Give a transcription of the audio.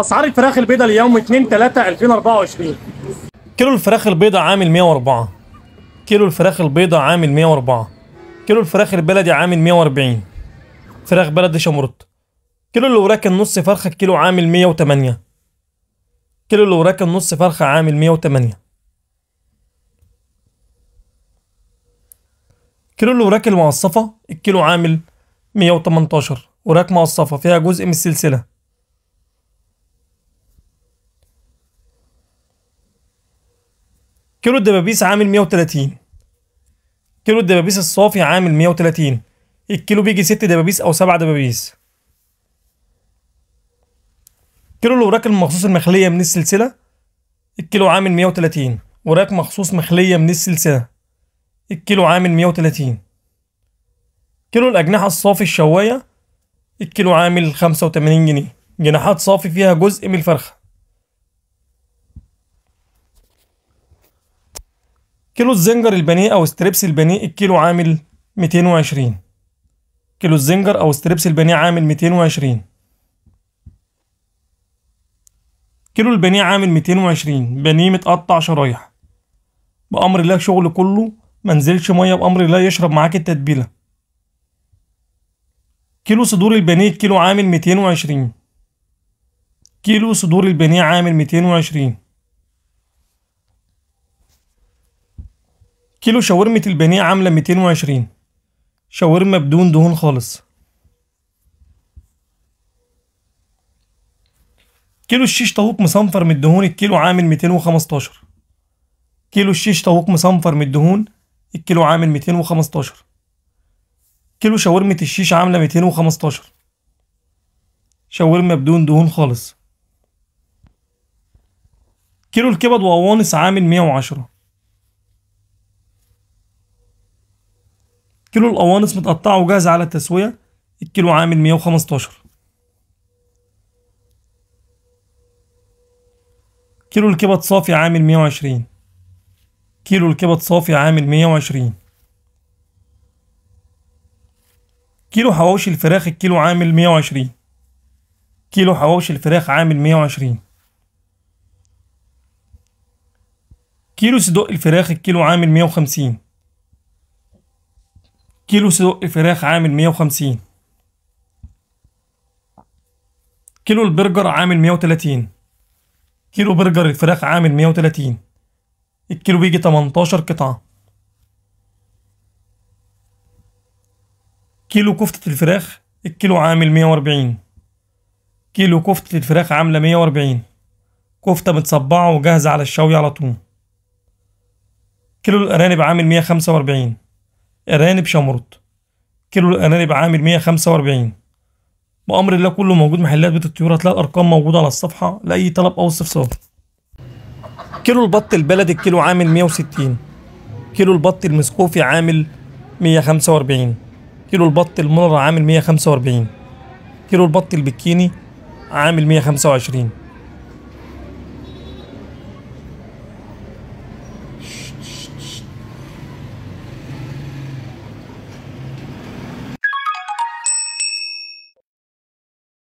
اسعار الفراخ البيضاء ليوم 2 3 2024 كيلو الفراخ البيضاء عامل 104 كيلو الفراخ البيضاء عامل 104 كيلو الفراخ البلدي عامل 140 فراخ بلدي شمرت كيلو الوراك النص فرخه كيلو عامل 108 كيلو الوراك النص فرخه عامل 108 كيلو الوراك المعصفة الكيلو عامل 118 وراك معصفة فيها جزء من السلسلة كيلو الدبابيس عامل 130 كيلو الدبابيس الصافي عامل 130 الكيلو بيجي 6 دبابيس او 7 دبابيس كيلو الوراك المخصوص المخلية من السلسلة الكيلو عامل 130 وراك مخصوص مخلية من السلسلة الكيلو عامل 130 كيلو الأجنحة الصافي الشواية الكيلو عامل 85 جنيه جناحات صافي فيها جزء من الفرخة كيلو الزنجر البنية او ستريبس البنية الكيلو عامل 220 كيلو الزنجر او ستريبس البنية عامل 220 كيلو البنية عامل 220 بنية متقطع شرايح بأمر الله شغل كله منزلش ميه بأمر الله يشرب معاك التتبيلة كيلو صدور البنية كيلو عامل 220 كيلو صدور البنية عامل 220 كيلو شاورمة البانيه عاملة ميتين وعشرين شاورما بدون دهون خالص كيلو الشيش طاووق مصنفر من الدهون الكيلو عامل ميتين وخمستاشر كيلو الشيش طاووق مصنفر من الدهون الكيلو عامل ميتين وخمستاشر كيلو شاورمة الشيش عاملة ميتين وخمستاشر شاورما بدون دهون خالص كيلو الكبد وقوانص عامل مية وعشرة كيلو القوانص متقطعه وجاهزه على التسويه الكيلو عامل 115 كيلو الكبد صافي عامل 120 كيلو الكبد صافي عامل 120 كيلو حواوشي الفراخ الكيلو عامل 120 كيلو حواوشي الفراخ عامل 120 كيلو صدق الفراخ الكيلو عامل 150 كيلو صدق فراخ عامل 150 كيلو البرجر عامل 130 كيلو برجر الفراخ عامل 130 الكيلو بيجي 18 قطعة كيلو كفتة الفراخ الكيلو عامل 140 كيلو كفتة الفراخ عاملة 140 كفتة متصبعة وجاهزة على الشوي على طول كيلو الأرانب عامل 145 أرانب شمرت كيلو الأرانب عامل 145 بأمر الله كله موجود محلات بيت الطيور هتلاقي الأرقام موجودة على الصفحة لأي طلب أو استفسار كيلو البط البلدي الكيلو عامل 160 كيلو البط المسكوفي عامل 145 كيلو البط المنر عامل 145 كيلو البط البكيني عامل 125